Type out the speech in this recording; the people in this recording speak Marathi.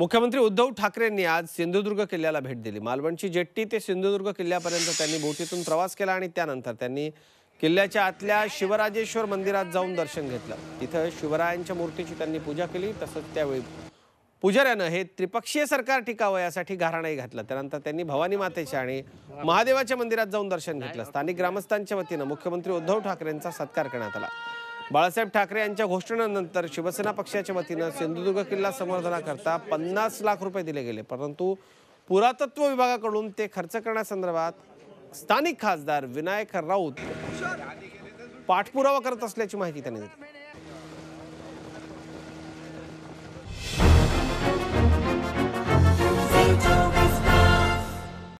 मुख्यमंत्री उद्धव ठाकरेंनी आज सिंधुदुर्ग किल्ल्याला भेट दिली मालवणची जेट्टी ते सिंधुदुर्ग किल्ल्यापर्यंत त्यांनी बोटीतून प्रवास केला आणि त्यानंतर त्यांनी किल्ल्याच्या आतल्या शिवराजेश्वर मंदिरात जाऊन दर्शन घेतलं तिथं शिवरायांच्या मूर्तीची त्यांनी पूजा केली तसंच त्यावेळी पुजाऱ्यानं हे त्रिपक्षीय सरकार टिकावं यासाठी घाराणाही घातलं त्यानंतर त्यांनी भवानी मातेच्या आणि महादेवाच्या मंदिरात जाऊन दर्शन घेतलं स्थानिक ग्रामस्थांच्या वतीनं मुख्यमंत्री उद्धव ठाकरेंचा सत्कार करण्यात आला बाळासाहेब ठाकरे यांच्या घोषणेनंतर शिवसेना पक्षाच्या वतीनं सिंधुदुर्ग किल्ला संवर्धनाकरता पन्नास लाख रुपये दिले गेले परंतु पुरातत्व विभागाकडून ते खर्च करण्यासंदर्भात स्थानिक खासदार विनायक राऊत पाठपुरावा करत असल्याची माहिती त्यांनी दिली